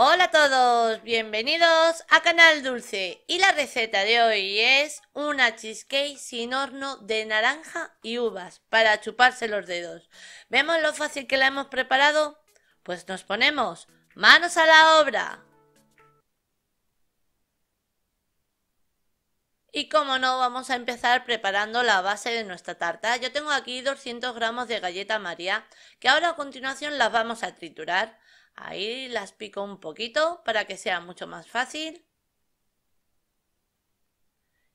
Hola a todos, bienvenidos a Canal Dulce y la receta de hoy es una cheesecake sin horno de naranja y uvas para chuparse los dedos. ¿Vemos lo fácil que la hemos preparado? Pues nos ponemos manos a la obra. Y como no, vamos a empezar preparando la base de nuestra tarta. Yo tengo aquí 200 gramos de galleta María, que ahora a continuación las vamos a triturar. Ahí las pico un poquito para que sea mucho más fácil.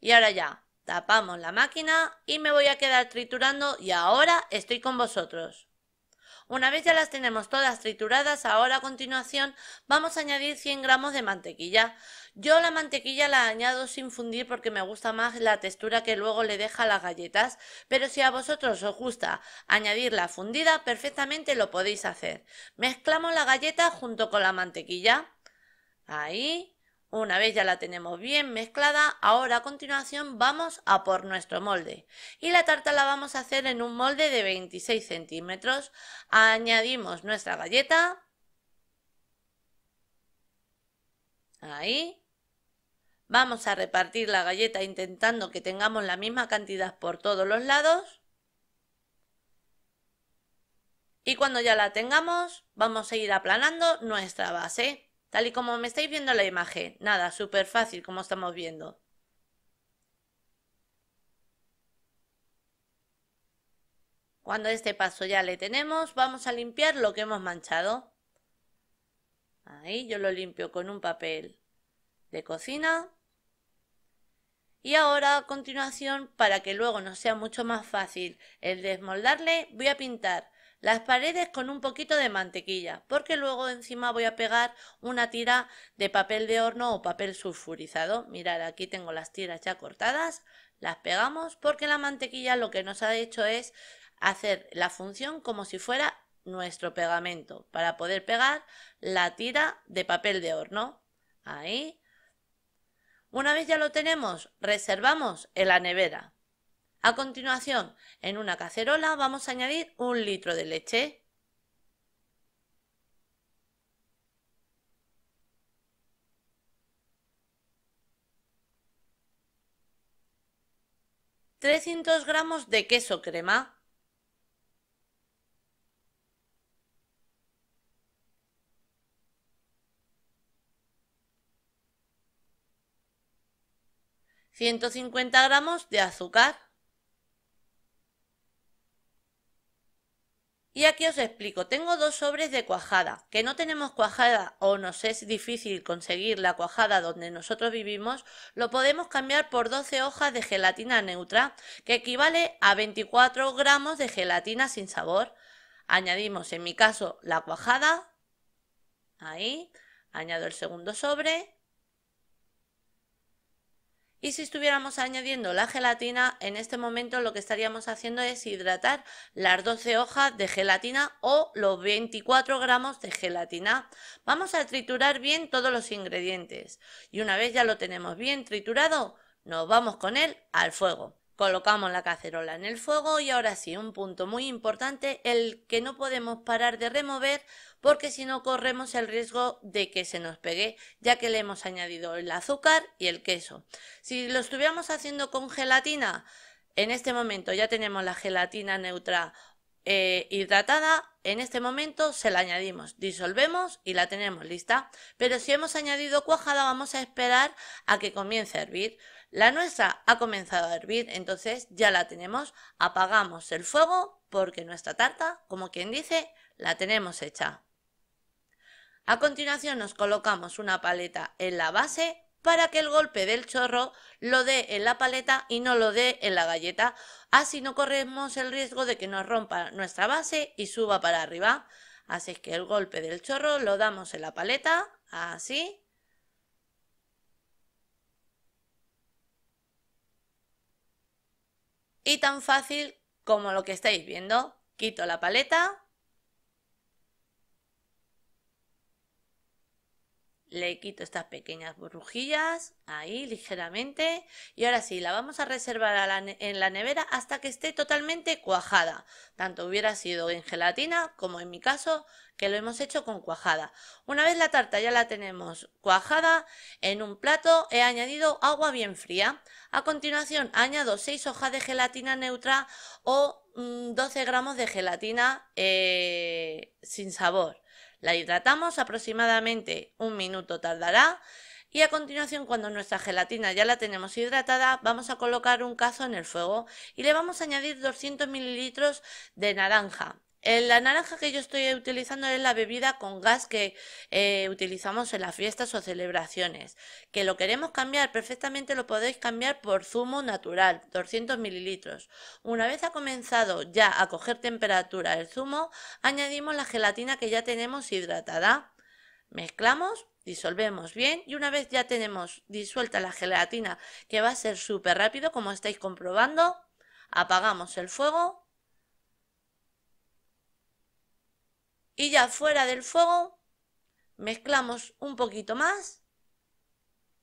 Y ahora ya, tapamos la máquina y me voy a quedar triturando y ahora estoy con vosotros. Una vez ya las tenemos todas trituradas, ahora a continuación vamos a añadir 100 gramos de mantequilla. Yo la mantequilla la añado sin fundir porque me gusta más la textura que luego le deja a las galletas, pero si a vosotros os gusta añadirla fundida, perfectamente lo podéis hacer. Mezclamos la galleta junto con la mantequilla. Ahí, una vez ya la tenemos bien mezclada, ahora a continuación vamos a por nuestro molde. Y la tarta la vamos a hacer en un molde de 26 centímetros. Añadimos nuestra galleta. Ahí. Vamos a repartir la galleta intentando que tengamos la misma cantidad por todos los lados. Y cuando ya la tengamos, vamos a ir aplanando nuestra base. Tal y como me estáis viendo la imagen, nada, súper fácil como estamos viendo. Cuando este paso ya le tenemos, vamos a limpiar lo que hemos manchado. Ahí yo lo limpio con un papel de cocina. Y ahora a continuación, para que luego nos sea mucho más fácil el desmoldarle, voy a pintar las paredes con un poquito de mantequilla, porque luego encima voy a pegar una tira de papel de horno o papel sulfurizado. Mirad, aquí tengo las tiras ya cortadas, las pegamos porque la mantequilla lo que nos ha hecho es hacer la función como si fuera nuestro pegamento para poder pegar la tira de papel de horno. Ahí. Una vez ya lo tenemos, reservamos en la nevera. A continuación, en una cacerola vamos a añadir un litro de leche. ...300 gramos de queso crema... ...150 gramos de azúcar... Y aquí os explico, tengo dos sobres de cuajada, que no tenemos cuajada o nos es difícil conseguir la cuajada donde nosotros vivimos, lo podemos cambiar por 12 hojas de gelatina neutra, que equivale a 24 gramos de gelatina sin sabor. Añadimos en mi caso la cuajada, ahí, añado el segundo sobre, y si estuviéramos añadiendo la gelatina, en este momento lo que estaríamos haciendo es hidratar las 12 hojas de gelatina o los 24 gramos de gelatina. Vamos a triturar bien todos los ingredientes y una vez ya lo tenemos bien triturado, nos vamos con él al fuego. Colocamos la cacerola en el fuego y ahora sí, un punto muy importante, el que no podemos parar de remover porque si no corremos el riesgo de que se nos pegue, ya que le hemos añadido el azúcar y el queso. Si lo estuviéramos haciendo con gelatina, en este momento ya tenemos la gelatina neutra eh, hidratada, en este momento se la añadimos, disolvemos y la tenemos lista. Pero si hemos añadido cuajada, vamos a esperar a que comience a hervir. La nuestra ha comenzado a hervir, entonces ya la tenemos. Apagamos el fuego porque nuestra tarta, como quien dice, la tenemos hecha. A continuación nos colocamos una paleta en la base para que el golpe del chorro lo dé en la paleta y no lo dé en la galleta. Así no corremos el riesgo de que nos rompa nuestra base y suba para arriba. Así que el golpe del chorro lo damos en la paleta, así, y tan fácil como lo que estáis viendo. Quito la paleta le quito estas pequeñas burbujillas, ahí ligeramente, y ahora sí, la vamos a reservar en la nevera hasta que esté totalmente cuajada, tanto hubiera sido en gelatina como en mi caso que lo hemos hecho con cuajada. Una vez la tarta ya la tenemos cuajada, en un plato he añadido agua bien fría, a continuación añado 6 hojas de gelatina neutra o 12 mm, gramos de gelatina eh, sin sabor. La hidratamos aproximadamente un minuto tardará y a continuación cuando nuestra gelatina ya la tenemos hidratada vamos a colocar un cazo en el fuego y le vamos a añadir 200 mililitros de naranja. La naranja que yo estoy utilizando es la bebida con gas que eh, utilizamos en las fiestas o celebraciones. Que lo queremos cambiar perfectamente lo podéis cambiar por zumo natural, 200 mililitros. Una vez ha comenzado ya a coger temperatura el zumo, añadimos la gelatina que ya tenemos hidratada. Mezclamos, disolvemos bien y una vez ya tenemos disuelta la gelatina, que va a ser súper rápido como estáis comprobando, apagamos el fuego y ya fuera del fuego mezclamos un poquito más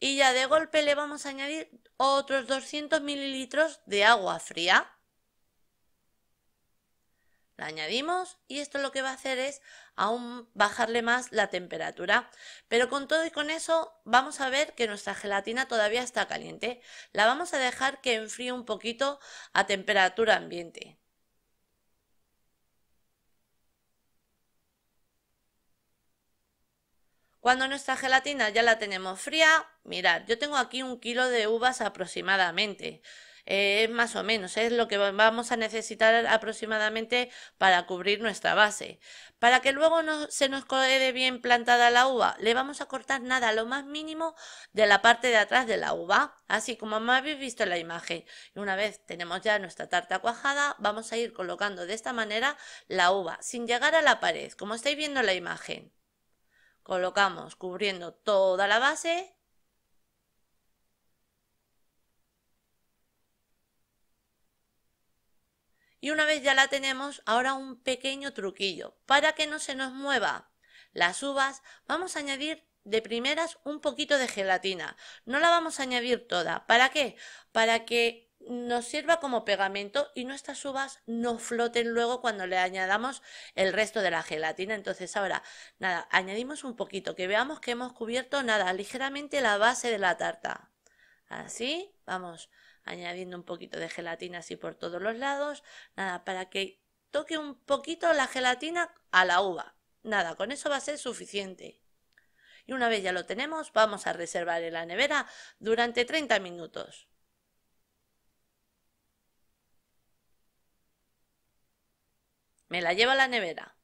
y ya de golpe le vamos a añadir otros 200 mililitros de agua fría. La añadimos y esto lo que va a hacer es aún bajarle más la temperatura. Pero con todo y con eso vamos a ver que nuestra gelatina todavía está caliente. La vamos a dejar que enfríe un poquito a temperatura ambiente. Cuando nuestra gelatina ya la tenemos fría, mirad, yo tengo aquí un kilo de uvas aproximadamente. Eh, es más o menos, es lo que vamos a necesitar aproximadamente para cubrir nuestra base. Para que luego no, se nos quede bien plantada la uva, le vamos a cortar nada, lo más mínimo de la parte de atrás de la uva, así como habéis visto en la imagen. Y una vez tenemos ya nuestra tarta cuajada, vamos a ir colocando de esta manera la uva, sin llegar a la pared, como estáis viendo en la imagen colocamos cubriendo toda la base y una vez ya la tenemos ahora un pequeño truquillo para que no se nos mueva las uvas vamos a añadir de primeras un poquito de gelatina no la vamos a añadir toda ¿para qué? para que nos sirva como pegamento y nuestras uvas no floten luego cuando le añadamos el resto de la gelatina. Entonces ahora, nada, añadimos un poquito, que veamos que hemos cubierto, nada, ligeramente la base de la tarta. Así, vamos añadiendo un poquito de gelatina así por todos los lados, nada, para que toque un poquito la gelatina a la uva. Nada, con eso va a ser suficiente. Y una vez ya lo tenemos, vamos a reservar en la nevera durante 30 minutos. Me la lleva a la nevera.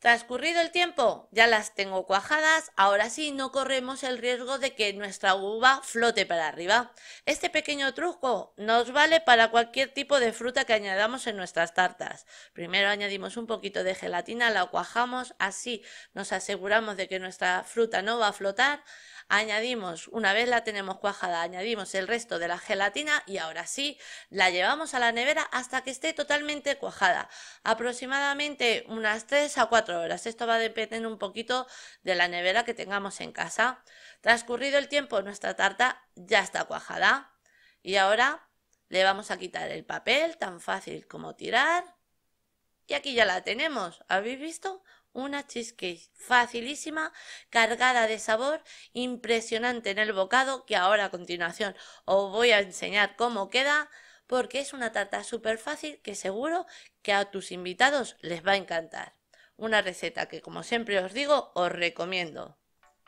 Transcurrido el tiempo, ya las tengo cuajadas, ahora sí no corremos el riesgo de que nuestra uva flote para arriba. Este pequeño truco nos vale para cualquier tipo de fruta que añadamos en nuestras tartas. Primero añadimos un poquito de gelatina, la cuajamos, así nos aseguramos de que nuestra fruta no va a flotar. Añadimos, una vez la tenemos cuajada, añadimos el resto de la gelatina y ahora sí la llevamos a la nevera hasta que esté totalmente cuajada. Aproximadamente unas 3 a 4 horas. Esto va a depender un poquito de la nevera que tengamos en casa. Transcurrido el tiempo, nuestra tarta ya está cuajada. Y ahora le vamos a quitar el papel, tan fácil como tirar. Y aquí ya la tenemos. ¿Habéis visto? Una cheesecake facilísima, cargada de sabor, impresionante en el bocado, que ahora a continuación os voy a enseñar cómo queda, porque es una tarta súper fácil que seguro que a tus invitados les va a encantar una receta que como siempre os digo os recomiendo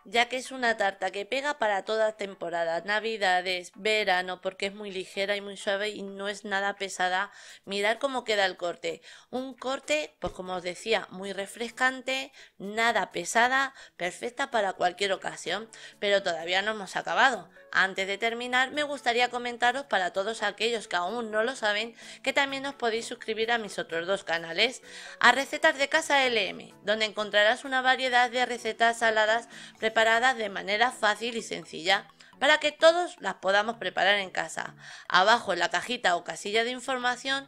ya que es una tarta que pega para todas temporadas, navidades, verano, porque es muy ligera y muy suave y no es nada pesada. Mirad cómo queda el corte. Un corte, pues como os decía, muy refrescante, nada pesada, perfecta para cualquier ocasión. Pero todavía no hemos acabado. Antes de terminar, me gustaría comentaros para todos aquellos que aún no lo saben, que también os podéis suscribir a mis otros dos canales, a Recetas de Casa LM, donde encontrarás una variedad de recetas saladas de manera fácil y sencilla para que todos las podamos preparar en casa. Abajo en la cajita o casilla de información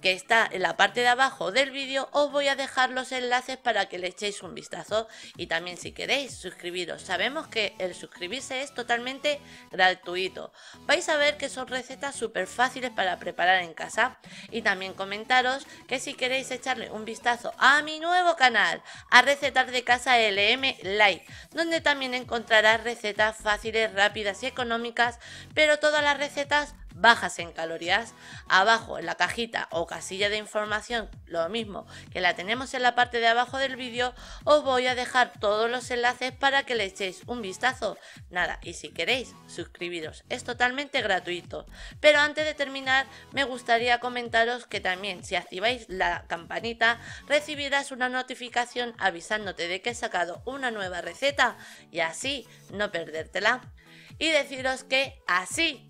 que está en la parte de abajo del vídeo, os voy a dejar los enlaces para que le echéis un vistazo y también si queréis suscribiros. Sabemos que el suscribirse es totalmente gratuito. Vais a ver que son recetas súper fáciles para preparar en casa y también comentaros que si queréis echarle un vistazo a mi nuevo canal, a Recetas de Casa LM light donde también encontrarás recetas fáciles, rápidas y económicas, pero todas las recetas bajas en calorías, abajo en la cajita o casilla de información, lo mismo que la tenemos en la parte de abajo del vídeo, os voy a dejar todos los enlaces para que le echéis un vistazo. Nada, y si queréis, suscribiros, es totalmente gratuito. Pero antes de terminar, me gustaría comentaros que también si activáis la campanita, recibirás una notificación avisándote de que he sacado una nueva receta y así no perdértela. Y deciros que así